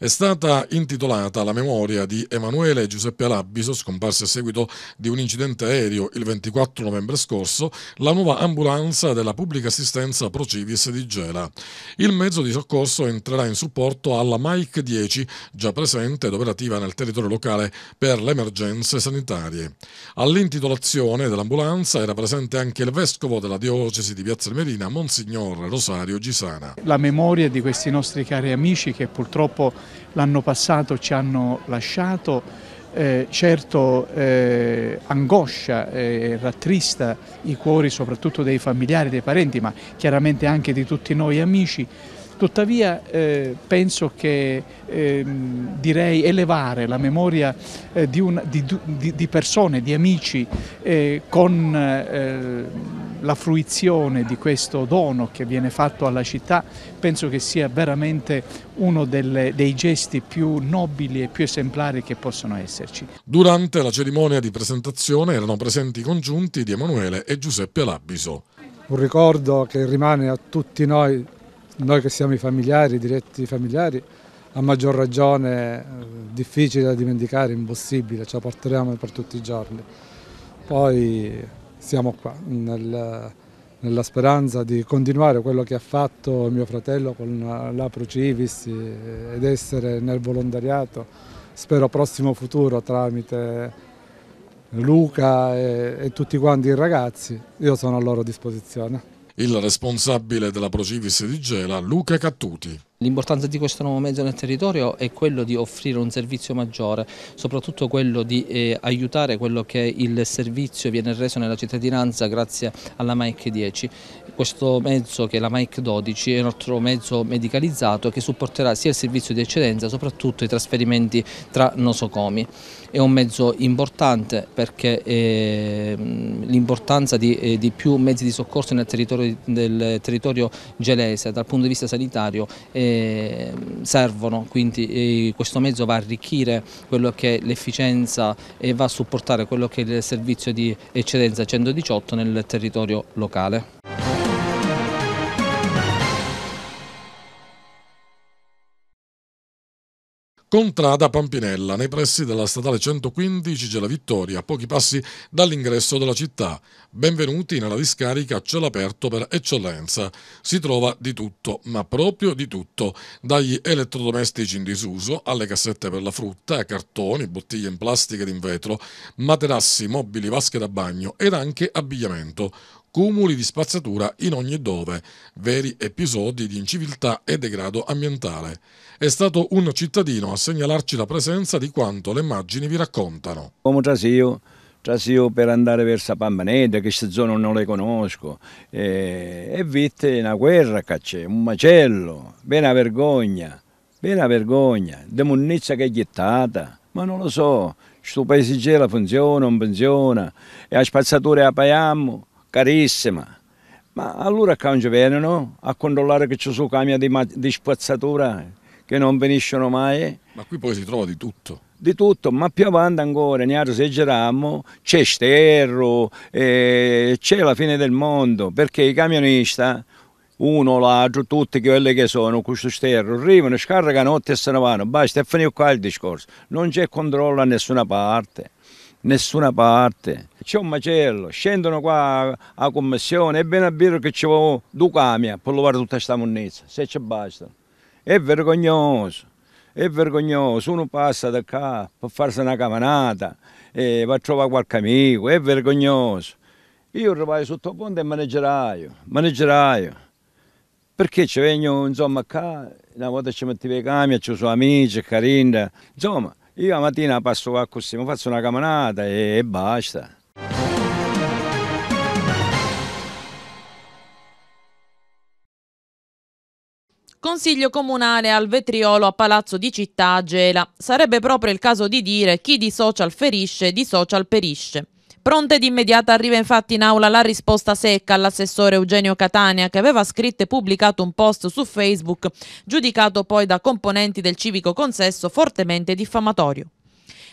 È stata intitolata la memoria di Emanuele Giuseppe Labbiso, scomparso a seguito di un incidente aereo il 24 novembre scorso, la nuova ambulanza della pubblica assistenza Procivis di Gela. Il mezzo di soccorso entrerà in supporto alla Mike 10, già presente ed operativa nel territorio locale per le emergenze sanitarie. All'intitolazione dell'ambulanza era presente anche il vescovo della diocesi di Piazza Merina, Monsignor Rosario Gisana. La memoria di questi nostri cari amici che purtroppo l'anno passato ci hanno lasciato, eh, certo eh, angoscia e eh, rattrista i cuori soprattutto dei familiari, dei parenti, ma chiaramente anche di tutti noi amici. Tuttavia eh, penso che ehm, direi elevare la memoria eh, di, un, di, di, di, persone, di amici eh, con la fruizione di questo dono che viene fatto alla città penso che sia veramente uno delle, dei gesti più nobili e più esemplari che possono esserci. Durante la cerimonia di presentazione erano presenti i congiunti di Emanuele e Giuseppe Labiso. Un ricordo che rimane a tutti noi, noi che siamo i familiari, i diretti familiari, a maggior ragione eh, difficile da dimenticare, impossibile, ce la porteremo per tutti i giorni. Poi siamo qua nel, nella speranza di continuare quello che ha fatto mio fratello con l'Apro Civis ed essere nel volontariato, spero prossimo futuro tramite Luca e, e tutti quanti i ragazzi, io sono a loro disposizione. Il responsabile della Procivis di Gela, Luca Cattuti. L'importanza di questo nuovo mezzo nel territorio è quello di offrire un servizio maggiore, soprattutto quello di eh, aiutare quello che il servizio viene reso nella cittadinanza grazie alla MAEC 10 questo mezzo che è la Mike 12 è un altro mezzo medicalizzato che supporterà sia il servizio di eccedenza soprattutto i trasferimenti tra nosocomi. È un mezzo importante perché ehm, l'importanza di, eh, di, più mezzi di soccorso nel territorio, nel territorio gelese dal punto di vista sanitario eh, servono, quindi eh, questo mezzo va a arricchire quello che è l'efficienza e va a supportare quello che è il servizio di eccedenza 118 nel territorio locale. contrada Pampinella, nei pressi della statale 115 Gela Vittoria, a pochi passi dall'ingresso della città. Benvenuti nella discarica a cielo aperto per eccellenza. Si trova di tutto, ma proprio di tutto, dagli elettrodomestici in disuso alle cassette per la frutta, cartoni, bottiglie in plastica ed in vetro, materassi, mobili, vasche da bagno ed anche abbigliamento cumuli di spazzatura in ogni dove, veri episodi di inciviltà e degrado ambientale. È stato un cittadino a segnalarci la presenza di quanto le immagini vi raccontano. Come già io, già io per andare verso Pampaneda, questa zona non le conosco, e, e viste una guerra che c'è, un macello, bene vergogna, bene vergogna, demonizia che è gettata, ma non lo so, questo paese funziona, non funziona, e a spazzatura a paiamo, carissima. Ma allora quando vengono a controllare che ci sono camion di, di spazzatura che non finiscono mai. Ma qui poi si trova di tutto di tutto, ma più avanti ancora, ne esagerammo, c'è sterro, eh, c'è la fine del mondo, perché i camionisti, uno, l'altro, tutti quelli che sono, questo sterro, arrivano, scaricano notte e se ne vanno, basta, è finito qua il discorso, non c'è controllo a nessuna parte nessuna parte. C'è un macello, scendono qua a commissione, è bene a dire che ci vuole due camion per lavare tutta questa monnezza, se ci basta. È vergognoso, è vergognoso, uno passa da qua per farsi una camanata, e va a trovare qualche amico, è vergognoso. Io arrivo sotto il ponte e manegeraio, manegeraio. Perché ci vengo, insomma, qua, una volta ci mettevo i camion, ci sono amici, carinda, insomma, io la mattina passo qua così, mi faccio una camminata e basta. Consiglio comunale al vetriolo a Palazzo di Città a Gela. Sarebbe proprio il caso di dire chi di social ferisce, di social perisce. Pronta ed immediata arriva infatti in aula la risposta secca all'assessore Eugenio Catania che aveva scritto e pubblicato un post su Facebook giudicato poi da componenti del civico consesso fortemente diffamatorio.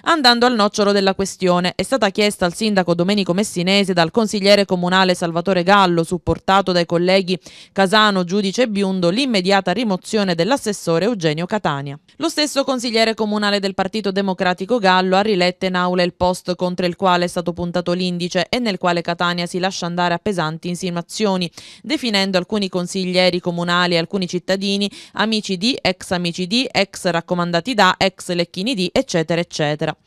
Andando al nocciolo della questione, è stata chiesta al sindaco Domenico Messinese dal consigliere comunale Salvatore Gallo, supportato dai colleghi Casano, Giudice e Biundo, l'immediata rimozione dell'assessore Eugenio Catania. Lo stesso consigliere comunale del Partito Democratico Gallo ha riletto in aula il post contro il quale è stato puntato l'indice e nel quale Catania si lascia andare a pesanti insinuazioni, definendo alcuni consiglieri comunali e alcuni cittadini amici di, ex amici di, ex raccomandati da, ex lecchini di, eccetera, eccetera eccetera.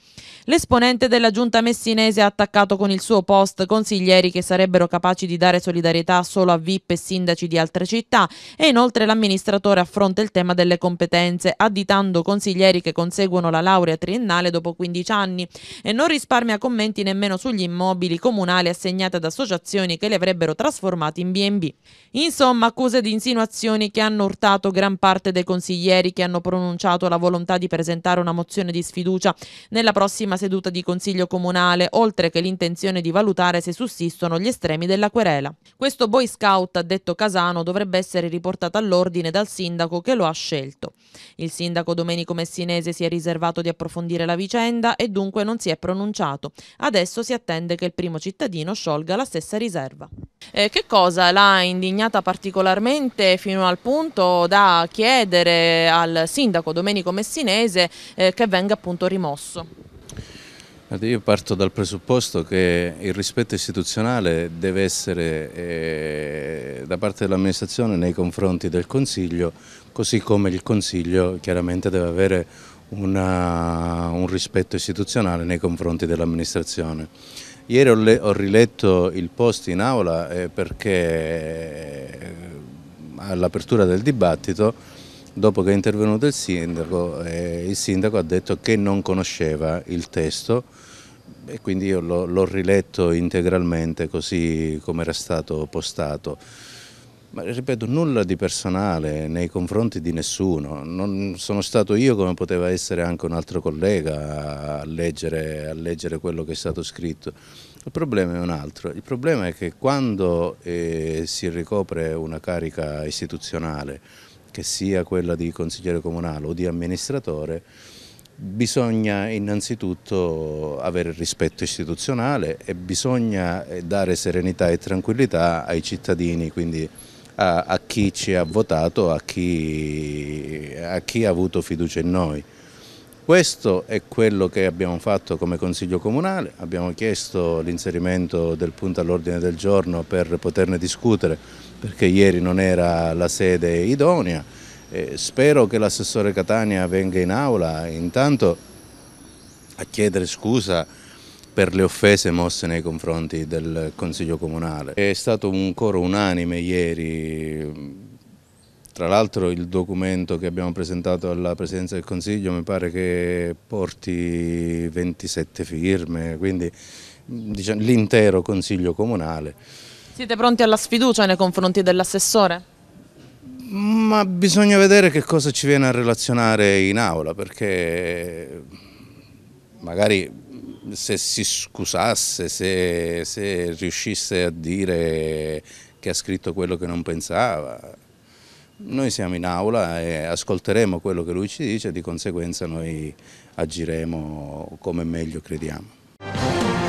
L'esponente della giunta messinese ha attaccato con il suo post consiglieri che sarebbero capaci di dare solidarietà solo a VIP e sindaci di altre città e inoltre l'amministratore affronta il tema delle competenze, additando consiglieri che conseguono la laurea triennale dopo 15 anni e non risparmia commenti nemmeno sugli immobili comunali assegnati ad associazioni che li avrebbero trasformati in B&B. Insomma, accuse di insinuazioni che hanno urtato gran parte dei consiglieri che hanno pronunciato la volontà di presentare una mozione di sfiducia nella prossima seduta di Consiglio Comunale, oltre che l'intenzione di valutare se sussistono gli estremi della querela. Questo Boy Scout, ha detto Casano, dovrebbe essere riportato all'ordine dal sindaco che lo ha scelto. Il sindaco Domenico Messinese si è riservato di approfondire la vicenda e dunque non si è pronunciato. Adesso si attende che il primo cittadino sciolga la stessa riserva. Eh, che cosa l'ha indignata particolarmente fino al punto da chiedere al sindaco Domenico Messinese eh, che venga appunto rimosso? Io parto dal presupposto che il rispetto istituzionale deve essere eh, da parte dell'amministrazione nei confronti del Consiglio, così come il Consiglio chiaramente deve avere una, un rispetto istituzionale nei confronti dell'amministrazione. Ieri ho, le, ho, riletto il post in aula eh, perché eh, all'apertura del dibattito dopo che è intervenuto il sindaco, eh, il sindaco ha detto che non conosceva il testo e quindi io l'ho riletto integralmente così come era stato postato. Ma ripeto, nulla di personale nei confronti di nessuno, non sono stato io come poteva essere anche un altro collega a leggere, a leggere quello che è stato scritto. Il problema è un altro, il problema è che quando eh, si ricopre una carica istituzionale che sia quella di consigliere comunale o di amministratore, bisogna innanzitutto avere rispetto istituzionale e bisogna eh, dare serenità e tranquillità ai cittadini, quindi a, a chi ci ha votato, a chi, a chi ha avuto fiducia in noi. Questo è quello che abbiamo fatto come Consiglio Comunale, abbiamo chiesto l'inserimento del punto all'ordine del giorno per poterne discutere perché ieri non era la sede idonea. Eh, spero che l'assessore Catania venga in aula intanto a chiedere scusa per le offese mosse nei confronti del Consiglio Comunale. È stato un coro unanime ieri, tra l'altro il documento che abbiamo presentato alla Presidenza del Consiglio mi pare che porti 27 firme, quindi diciamo, l'intero Consiglio Comunale. Siete pronti alla sfiducia nei confronti dell'assessore? Ma bisogna vedere che cosa ci viene a relazionare in aula, perché magari se si scusasse, se, se, riuscisse a dire che ha scritto quello che non pensava. Noi siamo in aula e ascolteremo quello che lui ci dice, di conseguenza noi agiremo come meglio crediamo.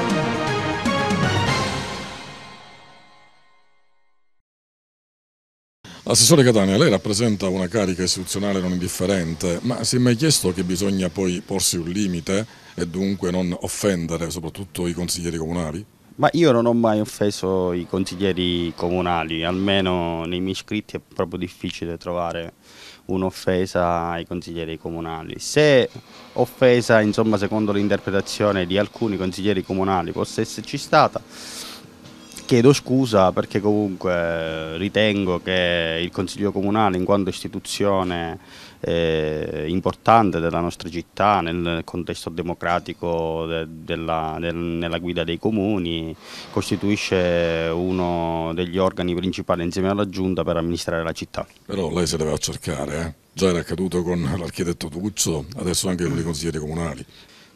Assessore Catania, lei rappresenta una carica istituzionale non indifferente, ma si è mai chiesto che bisogna poi porsi un limite e dunque non offendere soprattutto i consiglieri comunali? Ma io non ho mai offeso i consiglieri comunali, almeno nei miei iscritti è proprio difficile trovare un'offesa ai consiglieri comunali. Se offesa, insomma, secondo l'interpretazione di alcuni consiglieri comunali possa esserci stata, chiedo scusa perché comunque ritengo che il Consiglio Comunale in quanto istituzione eh, importante della nostra città nel contesto democratico de, della, del, nella guida dei comuni costituisce uno degli organi principali insieme alla Giunta per amministrare la città. Però lei se deve cercare, eh? già era accaduto con l'architetto Tuccio, adesso anche con i consiglieri comunali.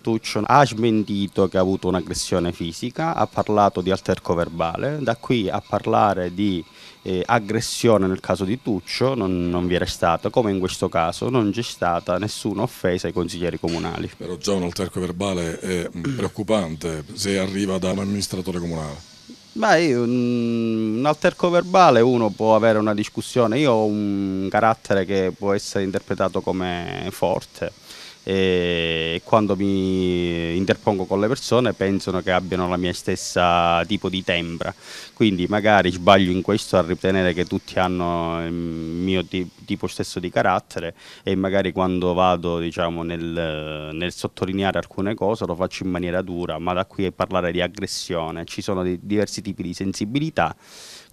Bertuccio ha smentito che ha avuto un'aggressione fisica, ha parlato di alterco verbale, da qui a parlare di eh, aggressione nel caso di Tuccio non, non vi era stata, come in questo caso non c'è stata nessuna offesa ai consiglieri comunali. Però già un alterco verbale è mm, preoccupante se arriva da un amministratore comunale. Beh, mm, un alterco verbale uno può avere una discussione, io ho un carattere che può essere interpretato come forte e quando mi interpongo con le persone pensano che abbiano la mia stessa tipo di tembra quindi magari sbaglio in questo a ritenere che tutti hanno il mio tipo tipo stesso di carattere e magari quando vado diciamo, nel, nel, sottolineare alcune cose lo faccio in maniera dura, ma da qui è parlare di aggressione ci sono diversi tipi di sensibilità,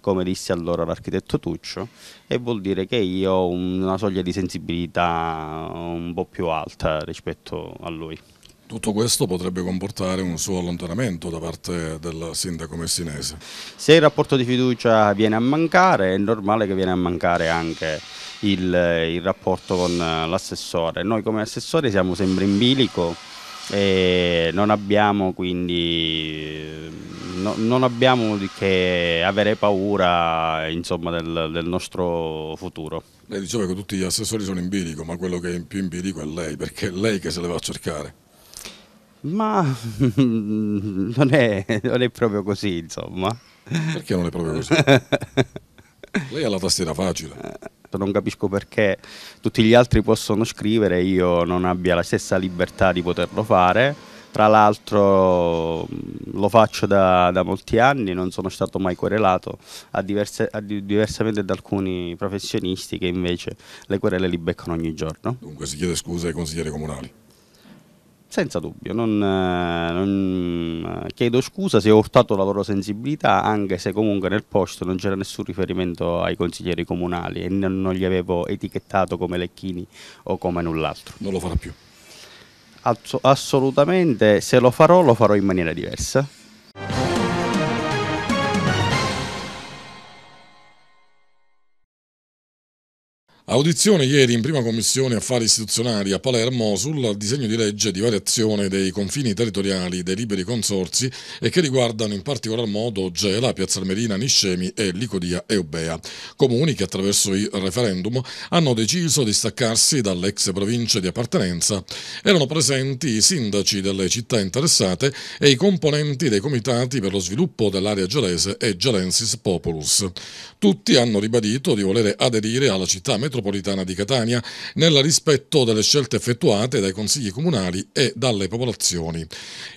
come disse allora l'architetto Tuccio, e vuol dire che io ho una soglia di sensibilità un po' più alta rispetto a lui. Tutto questo potrebbe comportare un suo allontanamento da parte del sindaco messinese. Se il rapporto di fiducia viene a mancare è normale che viene a mancare anche il, il rapporto con l'assessore. Noi come assessore siamo sempre in bilico e non abbiamo quindi no, non abbiamo che avere paura insomma, del, del nostro futuro. Lei diceva che tutti gli assessori sono in bilico, ma quello che è più in bilico è lei, perché è lei che se le va a cercare. Ma non è, non è proprio così, insomma. Perché non è proprio così? Lei ha la tastiera facile. Eh, non capisco perché tutti gli altri possono scrivere e io non abbia la stessa libertà di poterlo fare. Tra l'altro mm, lo faccio da, da molti anni, non sono stato mai querelato, a diverse, a, diversamente da alcuni professionisti che invece le querele li beccano ogni giorno. Dunque si chiede scusa ai consiglieri comunali. Senza dubbio, non, eh, non, eh, chiedo scusa se ho urtato la loro sensibilità, anche se comunque nel posto non c'era nessun riferimento ai consiglieri comunali e non, non li avevo etichettato come Lecchini o come null'altro. Non lo farà più. assolutamente, se lo farò lo farò in maniera diversa. Audizione ieri in prima commissione affari istituzionali a Palermo sul disegno di legge di variazione dei confini territoriali dei liberi consorsi e che riguardano in particolar modo Gela, Piazza Almerina, Niscemi e Licodia Eubea, comuni che attraverso il referendum hanno deciso di staccarsi dall'ex provincia di appartenenza. Erano presenti i sindaci delle città interessate e i componenti dei comitati per lo sviluppo dell'area gelese e Gelensis Populus. Tutti hanno ribadito di volere aderire alla città metropolitana metropolitana di Catania nel rispetto delle scelte effettuate dai consigli comunali e dalle popolazioni.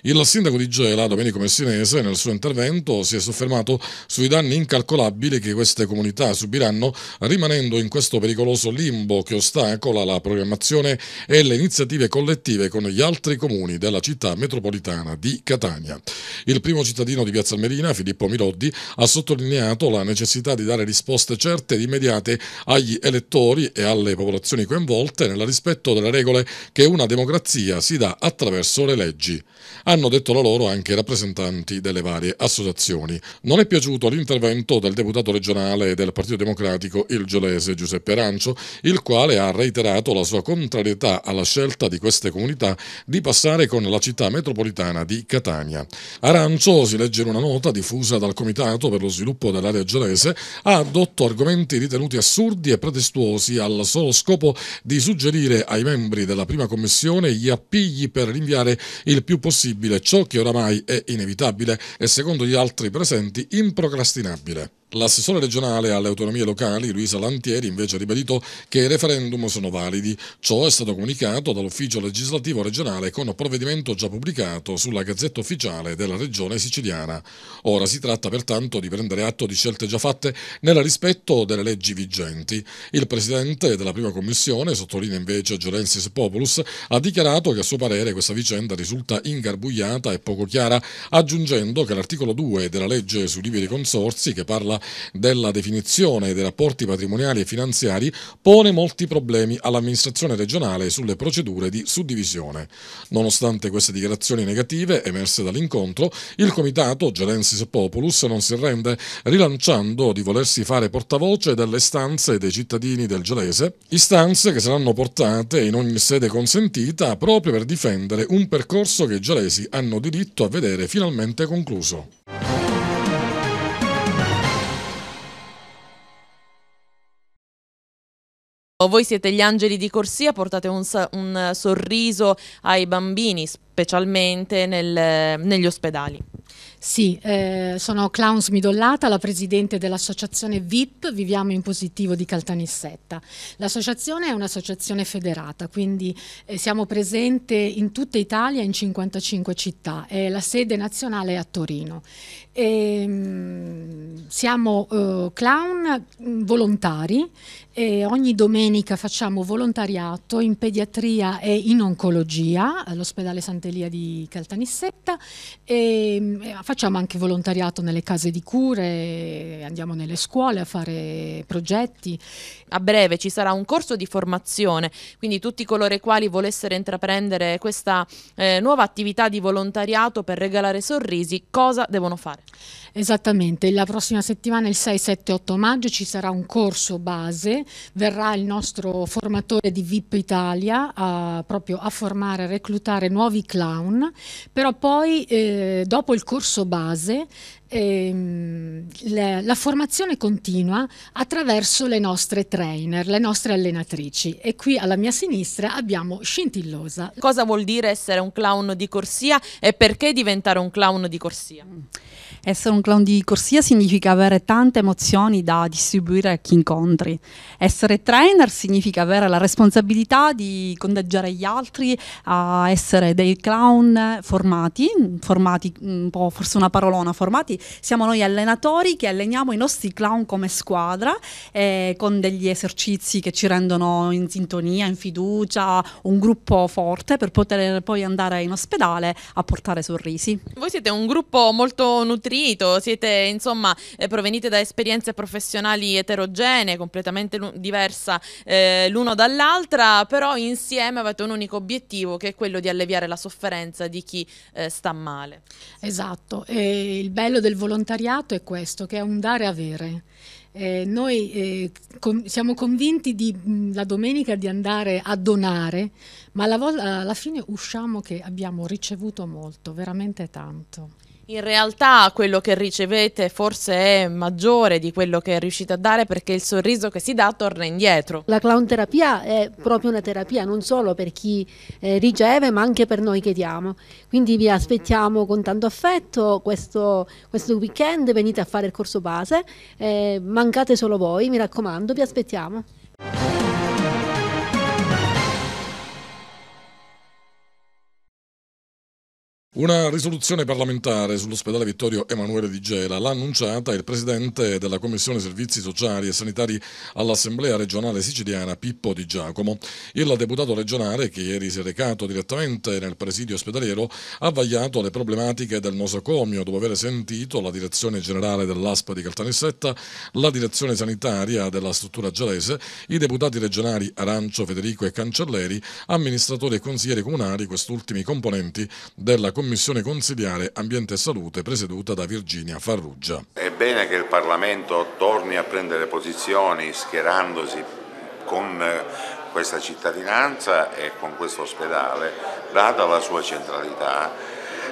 Il sindaco di Gela, Domenico Messinese, nel suo intervento si è soffermato sui danni incalcolabili che queste comunità subiranno rimanendo in questo pericoloso limbo che ostacola la programmazione e le iniziative collettive con gli altri comuni della città metropolitana di Catania. Il primo cittadino di Piazza Almerina, Filippo Mirodi, ha sottolineato la necessità di dare risposte certe ed immediate agli elettori lavoratori e alle popolazioni coinvolte nel rispetto delle regole che una democrazia si dà attraverso le leggi. Hanno detto la loro anche i rappresentanti delle varie associazioni. Non è piaciuto l'intervento del deputato regionale del Partito Democratico il giolese Giuseppe Arancio, il quale ha reiterato la sua contrarietà alla scelta di queste comunità di passare con la città metropolitana di Catania. Arancio, si legge in una nota diffusa dal Comitato per lo sviluppo dell'area giolese, ha addotto argomenti ritenuti assurdi e pretestuosi preziosi al solo scopo di suggerire ai membri della prima commissione gli appigli per rinviare il più possibile ciò che oramai è inevitabile e secondo gli altri presenti improcrastinabile. L'assessore regionale alle autonomie locali, Luisa Lantieri, invece ha ribadito che i referendum sono validi. Ciò è stato comunicato dall'ufficio legislativo regionale con provvedimento già pubblicato sulla gazzetta ufficiale della regione siciliana. Ora si tratta pertanto di prendere atto di scelte già fatte nel rispetto delle leggi vigenti. Il presidente della prima commissione, sottolinea invece Gerensis Populus, ha dichiarato che a suo parere questa vicenda risulta ingarbugliata e poco chiara, aggiungendo che l'articolo 2 della legge sui liberi consorsi, che parla regola della definizione dei rapporti patrimoniali e finanziari pone molti problemi all'amministrazione regionale sulle procedure di suddivisione. Nonostante queste dichiarazioni negative emerse dall'incontro, il comitato Gerensis Populus non si rende, rilanciando di volersi fare portavoce delle istanze dei cittadini del Gelese, istanze che saranno portate in ogni sede consentita proprio per difendere un percorso che i gelesi hanno diritto a vedere finalmente concluso. Voi siete gli angeli di corsia, portate un, un sorriso ai bambini, specialmente nel, negli ospedali. Sì, eh, sono Clowns Midollata, la presidente dell'associazione VIP Viviamo in Positivo di Caltanissetta. L'associazione è un'associazione federata, quindi eh, siamo presenti in tutta Italia, in 55 città, eh, la sede nazionale è a Torino. E, ehm, mh, siamo eh, clown mm, volontari e ogni domenica facciamo volontariato in pediatria e in oncologia all'ospedale Sant'Elia di Caltanissetta e eh, facciamo anche volontariato nelle case di cure, andiamo nelle scuole a fare progetti a breve ci sarà un corso di formazione, quindi tutti coloro i quali volessero intraprendere questa eh, nuova attività di volontariato per regalare sorrisi, cosa devono fare? Esattamente, la prossima settimana, il 6, 7, 8 maggio, ci sarà un corso base, verrà il nostro formatore di VIP Italia a, proprio a formare, a reclutare nuovi clown, però poi eh, dopo il corso base ehm, la, la, formazione continua attraverso le nostre trainer, le nostre allenatrici e qui alla mia sinistra abbiamo Scintillosa. Cosa vuol dire essere un clown di corsia e perché diventare un clown di corsia? Mm. Essere un clown di corsia significa avere tante emozioni da distribuire a chi incontri. Essere trainer significa avere la responsabilità di contagiare gli altri a essere dei clown formati, formati mm, un po' forse una parolona, formati. Siamo noi allenatori che alleniamo i nostri clown come squadra eh, con degli esercizi che ci rendono in sintonia, in fiducia, un gruppo forte per poter poi andare in ospedale a portare sorrisi. Voi siete un gruppo molto nutrito nutrito, siete insomma eh, provenite da esperienze professionali eterogenee, completamente diversa eh, l'uno dall'altra, però insieme avete un unico obiettivo che è quello di alleviare la sofferenza di chi eh, sta male. Esatto, e il bello del volontariato è questo, che è un dare avere. Eh, noi eh, con, siamo convinti di, mh, la domenica di andare a donare, ma alla, alla fine usciamo che abbiamo ricevuto molto, veramente tanto. In realtà quello che ricevete forse è maggiore di quello che riuscite a dare perché il sorriso che si dà torna indietro. La clown terapia è proprio una terapia non solo per chi eh, riceve ma anche per noi che diamo. Quindi vi aspettiamo con tanto affetto questo, questo weekend, venite a fare il corso base, eh, mancate solo voi, mi raccomando, vi aspettiamo. Una risoluzione parlamentare sull'ospedale Vittorio Emanuele di Gela l'ha annunciata il presidente della Commissione Servizi Sociali e Sanitari all'Assemblea regionale siciliana Pippo Di Giacomo. Il deputato regionale, che ieri si è recato direttamente nel presidio ospedaliero, ha vagliato le problematiche del nosocomio dopo aver sentito la direzione generale dell'ASPA di Caltanissetta, la direzione sanitaria della struttura gelese, i deputati regionali Arancio, Federico e Cancelleri, amministratori e consiglieri comunali, quest'ultimi componenti della Commissione commissione consigliare Ambiente e Salute presieduta da Virginia Farrugia. È bene che il Parlamento torni a prendere posizioni schierandosi con eh, questa cittadinanza e con questo ospedale, data la sua centralità,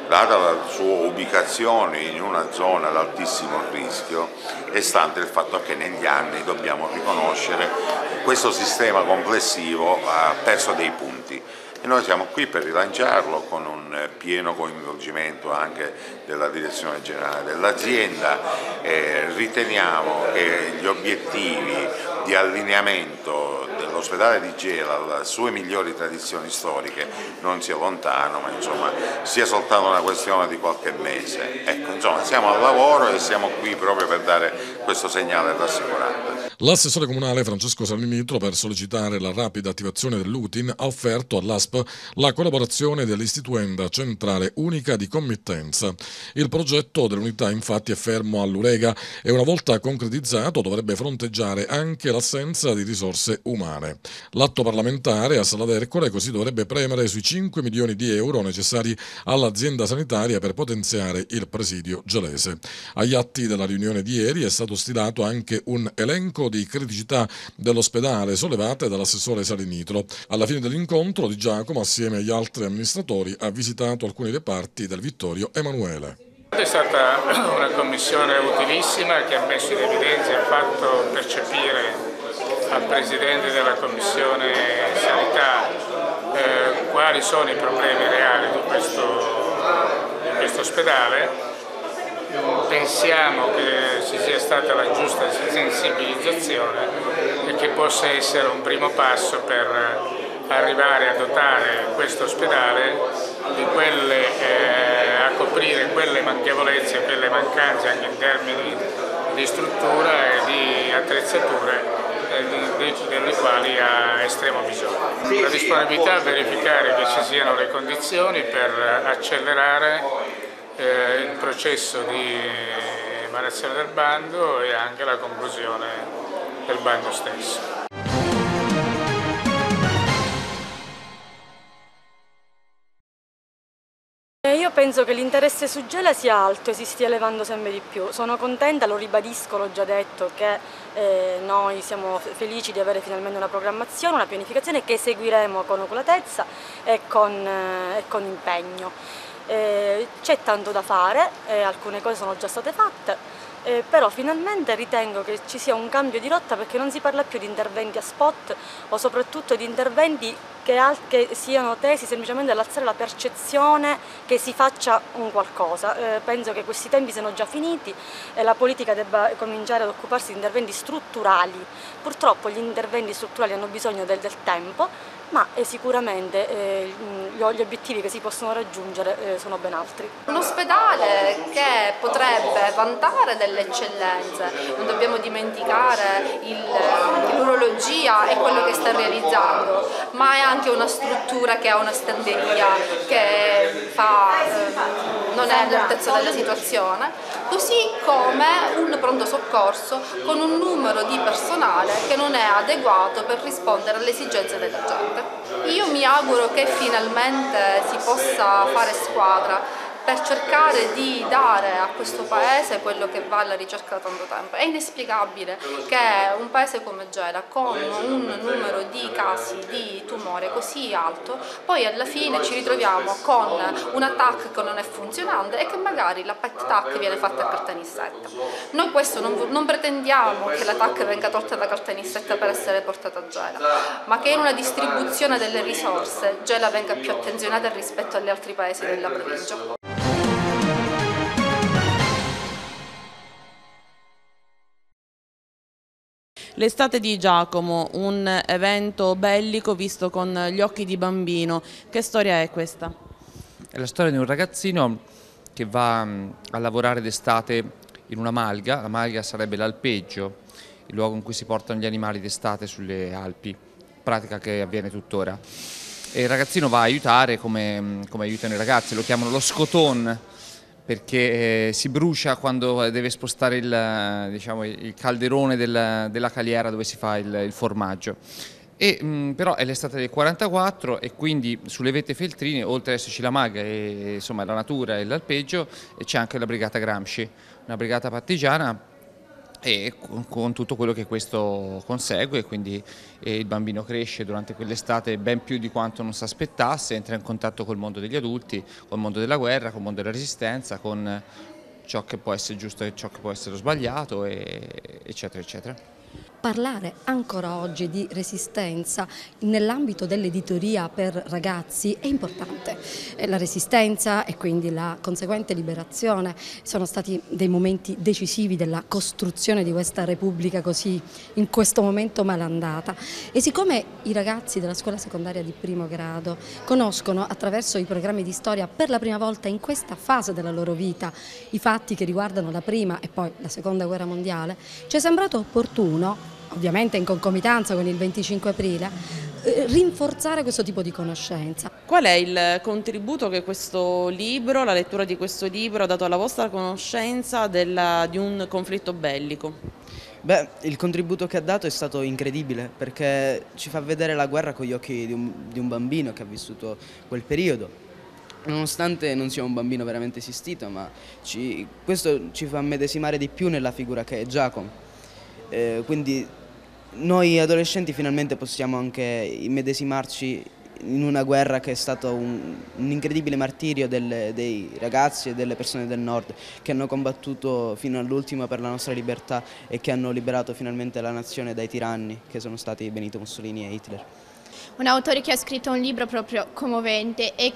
data la sua ubicazione in una zona ad altissimo rischio e stante il fatto che negli anni dobbiamo riconoscere che questo sistema complessivo ha perso dei punti e noi siamo qui per rilanciarlo con un eh, pieno coinvolgimento anche della direzione generale dell'azienda. Eh, riteniamo che gli obiettivi di allineamento dell'ospedale di Gela alle sue migliori tradizioni storiche non sia lontano, ma insomma sia soltanto una questione di qualche mese. Ecco, insomma siamo al lavoro e siamo qui proprio per dare questo segnale è rassicurante. L'assessore comunale Francesco Salministro per sollecitare la rapida attivazione dell'UTIN ha offerto all'ASP la collaborazione dell'istituenda centrale unica di committenza. Il progetto dell'unità infatti è fermo all'Urega e una volta concretizzato dovrebbe fronteggiare anche l'assenza di risorse umane. L'atto parlamentare a Sala d'Ercole così dovrebbe premere sui 5 milioni di euro necessari all'azienda sanitaria per potenziare il presidio gelese. Agli atti della riunione di ieri è stato stato stilato anche un elenco di criticità dell'ospedale sollevate dall'assessore Salinitro. Alla fine dell'incontro Di Giacomo assieme agli altri amministratori ha visitato alcuni reparti del Vittorio Emanuele. È stata una commissione utilissima che ha messo in evidenza e ha fatto percepire al Presidente della Commissione Sanità eh, quali sono i problemi reali di questo, di questo ospedale pensiamo che ci sia stata la giusta sensibilizzazione e che possa essere un primo passo per arrivare a dotare questo ospedale quelle, eh, a coprire quelle manchevolezze e quelle mancanze anche in termini di struttura e di attrezzature eh, delle quali ha estremo bisogno. La disponibilità a verificare che ci siano le condizioni per accelerare eh, il processo di emanazione del bando e anche la conclusione del bando stesso. Io penso che l'interesse su Gela sia alto e si stia elevando sempre di più. Sono contenta, lo ribadisco, l'ho già detto, che eh, noi siamo felici di avere finalmente una programmazione, una pianificazione che seguiremo con oculatezza e con, eh, e con impegno. Eh, c'è tanto da fare, eh, alcune cose sono già state fatte, eh, però finalmente ritengo che ci sia un cambio di rotta perché non si parla più di interventi a spot o soprattutto di interventi che, che siano tesi semplicemente ad alzare la percezione che si faccia un qualcosa. Eh, penso che questi tempi siano già finiti e la politica debba cominciare ad occuparsi di interventi strutturali. Purtroppo gli interventi strutturali hanno bisogno del, del tempo ma eh, sicuramente eh, gli obiettivi che si possono raggiungere eh, sono ben altri. Un ospedale che potrebbe vantare delle eccellenze, non dobbiamo dimenticare eh, l'urologia e quello che sta realizzando, ma è anche una struttura che ha una stenderia che fa, eh, non è all'altezza della situazione, così come un pronto soccorso con un numero di personale che non è adeguato per rispondere alle esigenze della gente. Io mi auguro che finalmente si possa fare squadra per cercare di dare a questo paese quello che va alla ricerca da tanto tempo. È inesplicabile che un paese come Gela, con un numero di casi di tumore così alto, poi alla fine ci ritroviamo con un attacco che non è funzionante e che magari la pet tac viene fatta a Caltanissetta. Noi questo non, non pretendiamo che la venga tolta da Caltanissetta per essere portata a Gela, ma che in una distribuzione delle risorse Gela venga più attenzionata rispetto agli altri paesi della provincia. L'estate di Giacomo, un evento bellico visto con gli occhi di bambino, che storia è questa? È la storia di un ragazzino che va mm, a lavorare d'estate in una malga, la malga sarebbe l'alpeggio, il luogo in cui si portano gli animali d'estate sulle Alpi, pratica che avviene tuttora. E il ragazzino va a aiutare come, mm, come aiutano i ragazzi, lo chiamano lo scoton, perché eh, si brucia quando eh, deve spostare il, eh, diciamo, il calderone della, della, caliera dove si fa il, il formaggio. E, mh, mm, però è l'estate del 44 e quindi sulle vette feltrine, oltre ad esserci la maga, e, insomma, la natura e l'alpeggio, c'è anche la brigata Gramsci, una brigata partigiana e con, con, tutto quello che questo consegue, quindi eh, il bambino cresce durante quell'estate ben più di quanto non si aspettasse, entra in contatto col mondo degli adulti, col mondo della guerra, col mondo della resistenza, con ciò che può essere giusto e ciò che può essere sbagliato, e, eccetera, eccetera parlare ancora oggi di resistenza nell'ambito dell'editoria per ragazzi è importante. Eh, la resistenza e quindi la conseguente liberazione sono stati dei momenti decisivi della costruzione di questa Repubblica così in questo momento malandata e siccome i ragazzi della scuola secondaria di primo grado conoscono attraverso i programmi di storia per la prima volta in questa fase della loro vita i fatti che riguardano la prima e poi la seconda guerra mondiale, ci è sembrato opportuno ovviamente in concomitanza con il 25 aprile, eh, rinforzare questo tipo di conoscenza. Qual è il contributo che questo libro, la lettura di questo libro ha dato alla vostra conoscenza della, di un conflitto bellico? Beh, il contributo che ha dato è stato incredibile perché ci fa vedere la guerra con gli occhi di un, di un bambino che ha vissuto quel periodo nonostante non sia un bambino veramente esistito, ma ci, questo ci fa medesimare di più nella figura che è Giacomo. Eh, quindi noi adolescenti finalmente possiamo anche immedesimarci in una guerra che è stato un, un incredibile martirio delle, dei ragazzi e delle persone del nord che hanno combattuto fino all'ultimo per la nostra libertà e che hanno liberato finalmente la nazione dai tiranni che sono stati Benito Mussolini e Hitler. Un autore che ha scritto un libro proprio commovente e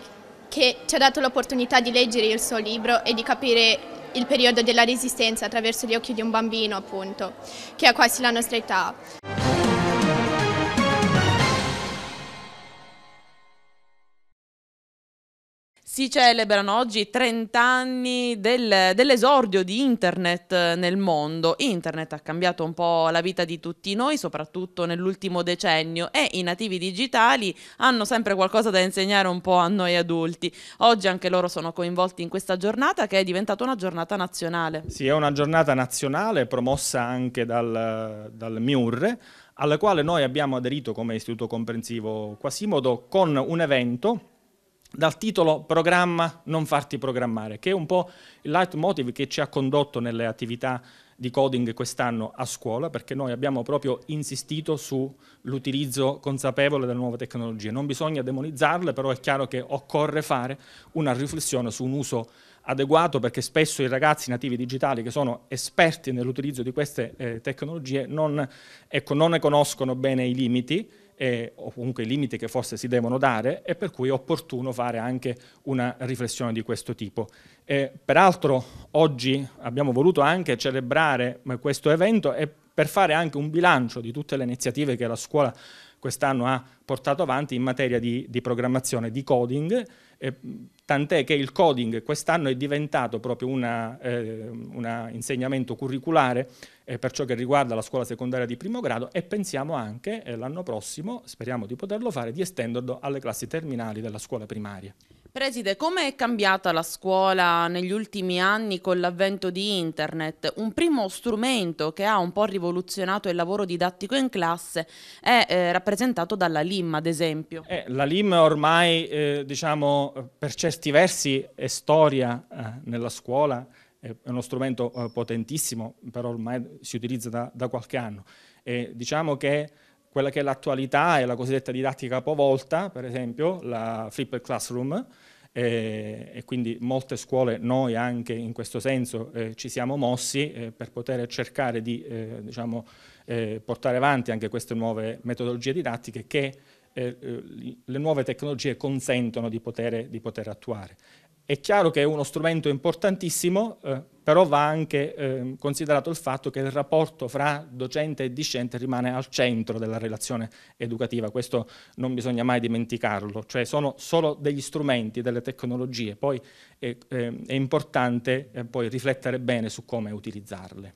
che ci ha dato l'opportunità di leggere il suo libro e di capire il periodo della resistenza attraverso gli occhi di un bambino appunto, che ha quasi la nostra età. Si celebrano oggi 30 anni del, dell'esordio di Internet eh, nel mondo. Internet ha cambiato un po' la vita di tutti noi, soprattutto nell'ultimo decennio, e i nativi digitali hanno sempre qualcosa da insegnare un po' a noi adulti. Oggi anche loro sono coinvolti in questa giornata che è diventata una giornata nazionale. Sì, è una giornata nazionale promossa anche dal, dal MIUR alla quale noi abbiamo aderito come istituto comprensivo Quasimodo con un evento dal titolo Programma non farti programmare, che è un po' il leitmotiv che ci ha condotto nelle attività di coding quest'anno a scuola, perché noi abbiamo proprio insistito sull'utilizzo consapevole delle nuove tecnologie. Non bisogna demonizzarle, però è chiaro che occorre fare una riflessione su un uso adeguato, perché spesso i ragazzi nativi digitali che sono esperti nell'utilizzo di queste eh, tecnologie non, ecco, non ne conoscono bene i limiti, e, o comunque i limiti che forse si devono dare e per cui è opportuno fare anche una riflessione di questo tipo. E, peraltro oggi abbiamo voluto anche celebrare questo evento e per fare anche un bilancio di tutte le iniziative che la scuola quest'anno ha portato avanti in materia di, di programmazione, di coding, eh, tant'è che il coding quest'anno è diventato proprio un eh, insegnamento curriculare eh, per ciò che riguarda la scuola secondaria di primo grado e pensiamo anche eh, l'anno prossimo, speriamo di poterlo fare, di estenderlo alle classi terminali della scuola primaria. Preside, come è cambiata la scuola negli ultimi anni con l'avvento di internet? Un primo strumento che ha un po' rivoluzionato il lavoro didattico in classe è eh, rappresentato dalla LIM, ad esempio. Eh, la LIM ormai, eh, diciamo, per certi versi è storia eh, nella scuola, è uno strumento eh, potentissimo, però ormai si utilizza da, da qualche anno. E diciamo che quella che è l'attualità è la cosiddetta didattica capovolta, per esempio, la Flipper Classroom, eh, e quindi molte scuole, noi anche in questo senso eh, ci siamo mossi eh, per poter cercare di eh, diciamo, eh, portare avanti anche queste nuove metodologie didattiche che eh, le nuove tecnologie consentono di poter, di poter attuare. È chiaro che è uno strumento importantissimo, eh, però va anche eh, considerato il fatto che il rapporto fra docente e discente rimane al centro della relazione educativa, questo non bisogna mai dimenticarlo, cioè sono solo degli strumenti, delle tecnologie, poi è, ehm, è importante eh, poi riflettere bene su come utilizzarle.